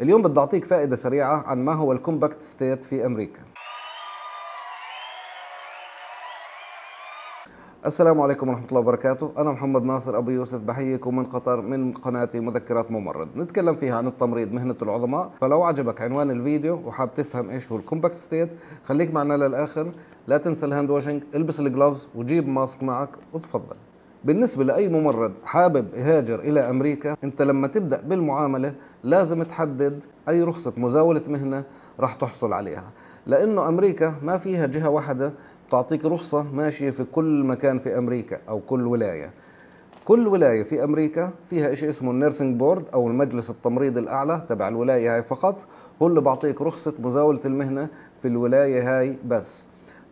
اليوم بدي أعطيك فائدة سريعة عن ما هو الكومباكت ستيت في أمريكا السلام عليكم ورحمة الله وبركاته أنا محمد ناصر أبو يوسف بحييكم من قطر من قناتي مذكرات ممرض نتكلم فيها عن التمريض مهنة العظماء فلو عجبك عنوان الفيديو وحاب تفهم إيش هو الكومباكت ستيت خليك معنا للآخر لا تنسى الهاند واشنج البس الجلوفز وجيب ماسك معك وتفضل بالنسبة لأي ممرض حابب يهاجر إلى أمريكا أنت لما تبدأ بالمعاملة لازم تحدد أي رخصة مزاولة مهنة راح تحصل عليها لأنه أمريكا ما فيها جهة واحدة تعطيك رخصة ماشية في كل مكان في أمريكا أو كل ولاية كل ولاية في أمريكا فيها شيء اسمه النيرسينج بورد أو المجلس التمريض الأعلى تبع الولاية هاي فقط هو اللي بعطيك رخصة مزاولة المهنة في الولاية هاي بس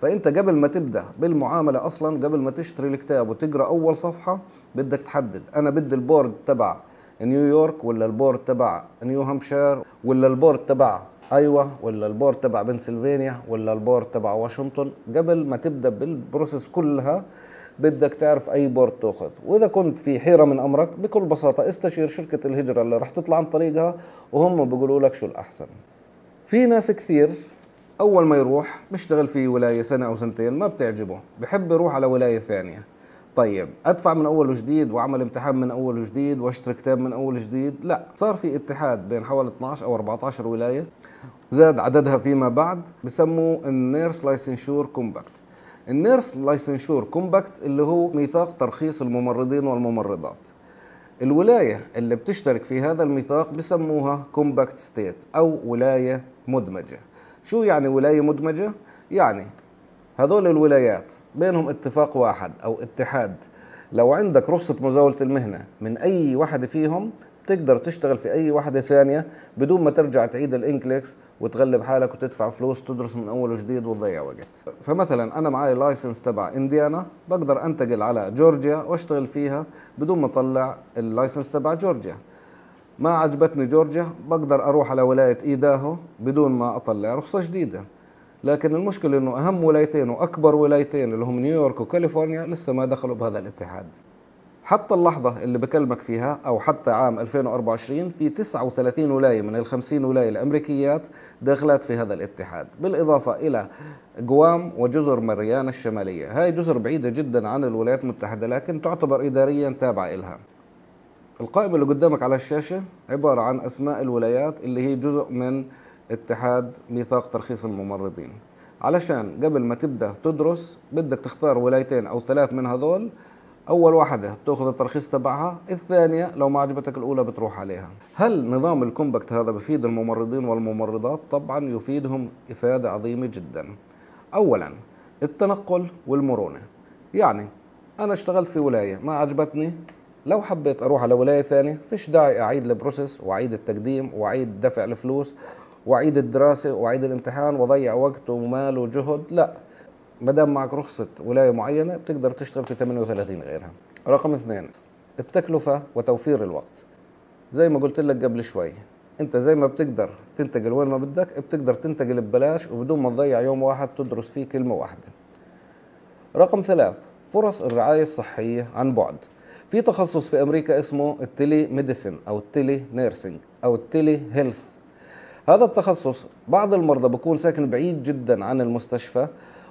فانت قبل ما تبدا بالمعامله اصلا قبل ما تشتري الكتاب وتقرا اول صفحه بدك تحدد انا بدي البورد تبع نيويورك ولا البورد تبع نيو هامشير ولا البورد تبع ايوه ولا البورد تبع بنسلفانيا ولا البورد تبع واشنطن قبل ما تبدا بالبروسيس كلها بدك تعرف اي بورد تاخذ واذا كنت في حيره من امرك بكل بساطه استشير شركه الهجره اللي رح تطلع عن طريقها وهم بيقولوا لك شو الاحسن في ناس كثير اول ما يروح بيشتغل في ولايه سنه او سنتين ما بتعجبه بحب يروح على ولايه ثانيه طيب ادفع من اول وجديد واعمل امتحان من اول وجديد واشتري كتاب من اول وجديد لا صار في اتحاد بين حوالي 12 او 14 ولايه زاد عددها فيما بعد بسموه النيرس لايسنشور كومباكت النيرس لايسنشور كومباكت اللي هو ميثاق ترخيص الممرضين والممرضات الولاية اللي بتشترك في هذا الميثاق بسموها كومباكت ستيت أو ولاية مدمجة شو يعني ولاية مدمجة؟ يعني هذول الولايات بينهم اتفاق واحد أو اتحاد لو عندك رخصة مزاولة المهنة من أي واحدة فيهم بتقدر تشتغل في أي واحدة ثانية بدون ما ترجع تعيد الإنكليكس وتغلب حالك وتدفع فلوس تدرس من أول وجديد وتضيع وقت فمثلا أنا معي لايسنس تبع إنديانا بقدر أنتقل على جورجيا وأشتغل فيها بدون ما أطلع اللايسنس تبع جورجيا ما عجبتني جورجيا بقدر اروح على ولايه ايداهو بدون ما اطلع رخصه جديده لكن المشكله انه اهم ولايتين واكبر ولايتين اللي هم نيويورك وكاليفورنيا لسه ما دخلوا بهذا الاتحاد حتى اللحظة اللي بكلمك فيها أو حتى عام 2024 في 39 ولاية من ال 50 ولاية الأمريكيات داخلات في هذا الاتحاد بالإضافة إلى جوام وجزر مريانا الشمالية هاي جزر بعيدة جدا عن الولايات المتحدة لكن تعتبر إداريا تابعة إلها القائمة اللي قدامك على الشاشة عبارة عن أسماء الولايات اللي هي جزء من اتحاد ميثاق ترخيص الممرضين علشان قبل ما تبدأ تدرس بدك تختار ولايتين أو ثلاث من هذول أول واحدة بتاخذ الترخيص تبعها الثانية لو ما عجبتك الأولى بتروح عليها هل نظام الكومباكت هذا بفيد الممرضين والممرضات؟ طبعا يفيدهم إفادة عظيمة جدا أولا التنقل والمرونة يعني أنا اشتغلت في ولاية ما عجبتني لو حبيت اروح على ولايه ثانيه فيش داعي اعيد البروسيس واعيد التقديم واعيد دفع الفلوس واعيد الدراسه واعيد الامتحان واضيع وقت ومال وجهد لا ما دام معك رخصه ولايه معينه بتقدر تشتغل في 38 غيرها رقم اثنين التكلفه وتوفير الوقت زي ما قلت لك قبل شوي انت زي ما بتقدر تنتقل وين ما بدك بتقدر تنتقل ببلاش وبدون ما تضيع يوم واحد تدرس فيه كلمه واحده رقم ثلاث فرص الرعايه الصحيه عن بعد في تخصص في امريكا اسمه التلي ميديسن او التلي نيرسينج او التلي هيلث هذا التخصص بعض المرضى بكون ساكن بعيد جدا عن المستشفى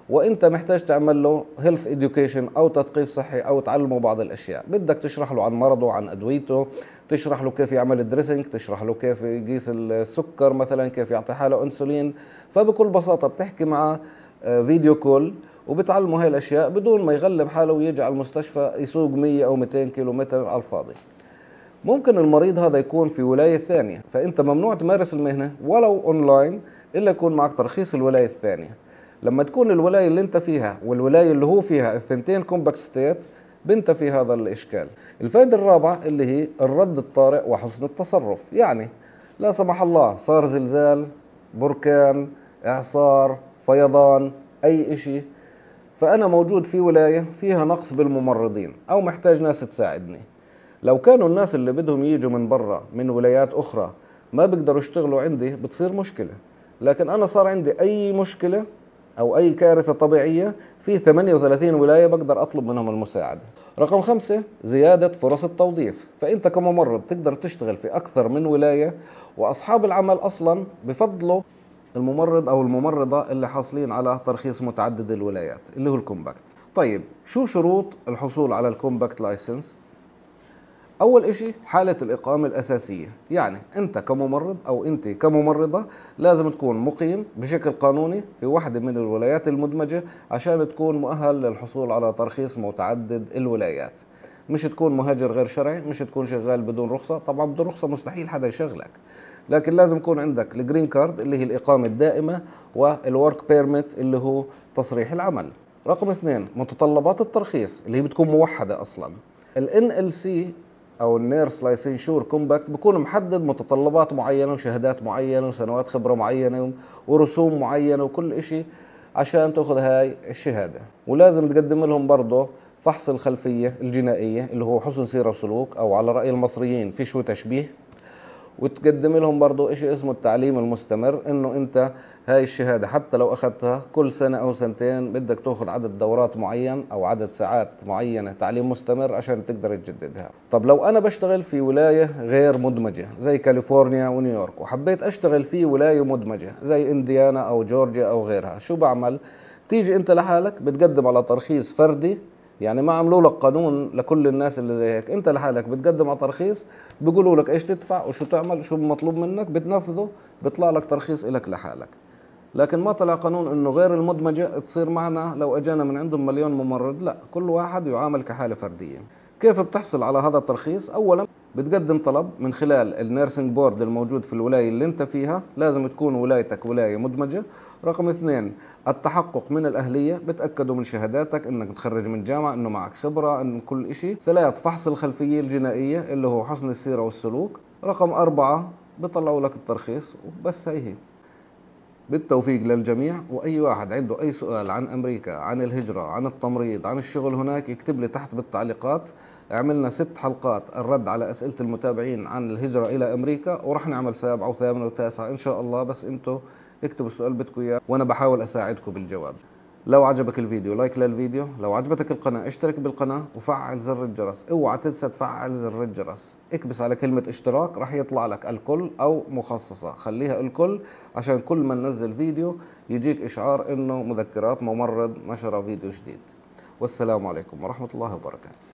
وانت محتاج تعمل له هيلث اديوكيشن او تثقيف صحي او تعلمه بعض الاشياء بدك تشرح له عن مرضه عن ادويته تشرح له كيف يعمل الدريسنج تشرح له كيف يقيس السكر مثلا كيف يعطي حاله انسولين فبكل بساطه بتحكي معه آه، فيديو كول وبتعلموا هاي الاشياء بدون ما يغلب حاله ويجي على المستشفى يسوق 100 او 200 كيلو متر على الفاضي ممكن المريض هذا يكون في ولايه ثانيه فانت ممنوع تمارس المهنه ولو اونلاين الا يكون معك ترخيص الولايه الثانيه لما تكون الولايه اللي انت فيها والولايه اللي هو فيها الثنتين كومباكت ستيت بنت في هذا الاشكال الفائده الرابعه اللي هي الرد الطارئ وحسن التصرف يعني لا سمح الله صار زلزال بركان اعصار فيضان اي شيء فأنا موجود في ولاية فيها نقص بالممرضين أو محتاج ناس تساعدني لو كانوا الناس اللي بدهم يجوا من برا من ولايات أخرى ما بيقدروا يشتغلوا عندي بتصير مشكلة لكن أنا صار عندي أي مشكلة أو أي كارثة طبيعية في 38 ولاية بقدر أطلب منهم المساعدة رقم خمسة زيادة فرص التوظيف فأنت كممرض تقدر تشتغل في أكثر من ولاية وأصحاب العمل أصلا بفضلوا الممرض او الممرضه اللي حاصلين على ترخيص متعدد الولايات اللي هو الكومباكت طيب شو شروط الحصول على الكومباكت لايسنس اول شيء حالة الاقامة الاساسية يعني انت كممرض او انت كممرضة لازم تكون مقيم بشكل قانوني في واحدة من الولايات المدمجة عشان تكون مؤهل للحصول على ترخيص متعدد الولايات مش تكون مهاجر غير شرعي مش تكون شغال بدون رخصة طبعا بدون رخصة مستحيل حدا يشغلك لكن لازم يكون عندك الجرين كارد اللي هي الاقامه الدائمه والورك بيرميت اللي هو تصريح العمل رقم اثنين متطلبات الترخيص اللي هي بتكون موحده اصلا الان ال سي او النيرس لايسنشور كومباكت بكون محدد متطلبات معينه وشهادات معينه وسنوات خبره معينه ورسوم معينه وكل شيء عشان تاخذ هاي الشهاده ولازم تقدم لهم برضه فحص الخلفيه الجنائيه اللي هو حسن سيره وسلوك او على راي المصريين فيش تشبيه وتقدم لهم برضه شيء اسمه التعليم المستمر انه انت هاي الشهاده حتى لو اخذتها كل سنه او سنتين بدك تاخذ عدد دورات معين او عدد ساعات معينه تعليم مستمر عشان تقدر تجددها طب لو انا بشتغل في ولايه غير مدمجه زي كاليفورنيا ونيويورك وحبيت اشتغل في ولايه مدمجه زي انديانا او جورجيا او غيرها شو بعمل تيجي انت لحالك بتقدم على ترخيص فردي يعني ما عملوا لك قانون لكل الناس اللي زي هيك انت لحالك بتقدم على ترخيص بيقولوا لك ايش تدفع وشو تعمل وشو مطلوب منك بتنفذه بيطلع لك ترخيص إلك لحالك لكن ما طلع قانون انه غير المدمجه تصير معنا لو اجانا من عندهم مليون ممرض لا كل واحد يعامل كحاله فرديه كيف بتحصل على هذا الترخيص اولا بتقدم طلب من خلال النيرسينج بورد الموجود في الولايه اللي انت فيها لازم تكون ولايتك ولايه مدمجه رقم اثنين التحقق من الاهليه بتاكدوا من شهاداتك انك متخرج من جامعه انه معك خبره ان كل شيء ثلاث فحص الخلفيه الجنائيه اللي هو حسن السيره والسلوك رقم أربعة بيطلعوا لك الترخيص وبس هي هي بالتوفيق للجميع واي واحد عنده اي سؤال عن امريكا عن الهجره عن التمريض عن الشغل هناك يكتب لي تحت بالتعليقات عملنا ست حلقات الرد على اسئله المتابعين عن الهجره الى امريكا ورح نعمل سابعه وثامنه وتاسعه ان شاء الله بس انتم اكتبوا السؤال بدكم اياه وانا بحاول اساعدكم بالجواب لو عجبك الفيديو لايك للفيديو لو عجبتك القناة اشترك بالقناة وفعل زر الجرس اوعى تنسى تفعل زر الجرس اكبس على كلمة اشتراك راح يطلع لك الكل او مخصصة خليها الكل عشان كل ما ننزل فيديو يجيك اشعار انه مذكرات ممرض نشر فيديو جديد والسلام عليكم ورحمة الله وبركاته